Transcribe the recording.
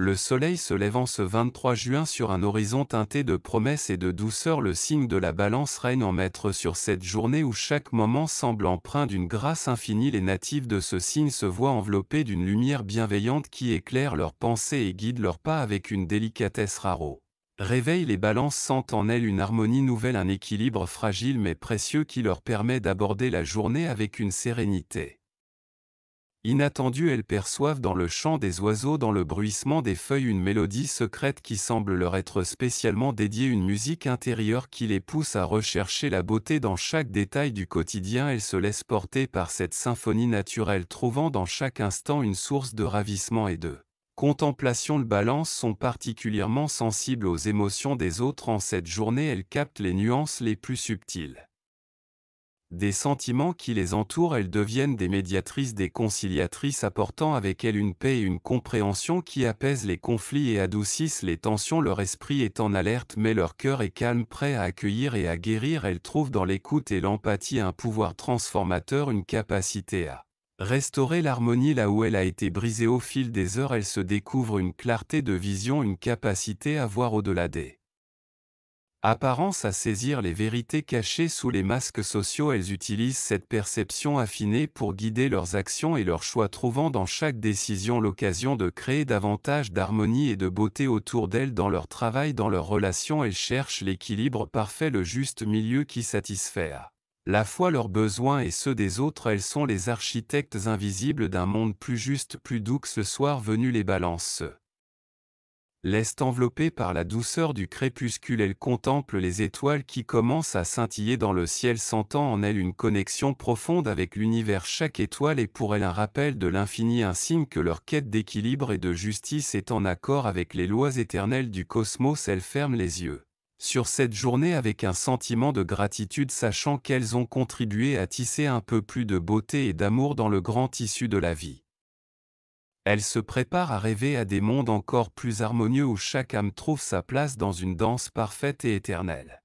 le soleil se levant ce 23 juin sur un horizon teinté de promesses et de douceur, le signe de la balance règne en maître sur cette journée où chaque moment semble empreint d'une grâce infinie. Les natifs de ce signe se voient enveloppés d'une lumière bienveillante qui éclaire leurs pensées et guide leurs pas avec une délicatesse rare. Réveil les balances sentent en elles une harmonie nouvelle, un équilibre fragile mais précieux qui leur permet d'aborder la journée avec une sérénité. Inattendue, elles perçoivent dans le chant des oiseaux, dans le bruissement des feuilles, une mélodie secrète qui semble leur être spécialement dédiée, une musique intérieure qui les pousse à rechercher la beauté dans chaque détail du quotidien. Elles se laissent porter par cette symphonie naturelle, trouvant dans chaque instant une source de ravissement et de contemplation. Le balance sont particulièrement sensibles aux émotions des autres en cette journée, elles captent les nuances les plus subtiles des sentiments qui les entourent, elles deviennent des médiatrices, des conciliatrices, apportant avec elles une paix et une compréhension qui apaisent les conflits et adoucissent les tensions. Leur esprit est en alerte, mais leur cœur est calme, prêt à accueillir et à guérir. Elles trouvent dans l'écoute et l'empathie un pouvoir transformateur, une capacité à restaurer l'harmonie là où elle a été brisée au fil des heures. Elles se découvrent une clarté de vision, une capacité à voir au-delà des apparence à saisir les vérités cachées sous les masques sociaux, elles utilisent cette perception affinée pour guider leurs actions et leurs choix, trouvant dans chaque décision l'occasion de créer davantage d'harmonie et de beauté autour d'elles dans leur travail, dans leurs relations, elles cherchent l'équilibre parfait, le juste milieu qui satisfait la fois leurs besoins et ceux des autres, elles sont les architectes invisibles d'un monde plus juste, plus doux que ce soir venu les balances. Laisse enveloppée par la douceur du crépuscule, elle contemple les étoiles qui commencent à scintiller dans le ciel, sentant en elle une connexion profonde avec l'univers. Chaque étoile est pour elle un rappel de l'infini, un signe que leur quête d'équilibre et de justice est en accord avec les lois éternelles du cosmos. Elle ferme les yeux sur cette journée avec un sentiment de gratitude, sachant qu'elles ont contribué à tisser un peu plus de beauté et d'amour dans le grand tissu de la vie elle se prépare à rêver à des mondes encore plus harmonieux où chaque âme trouve sa place dans une danse parfaite et éternelle.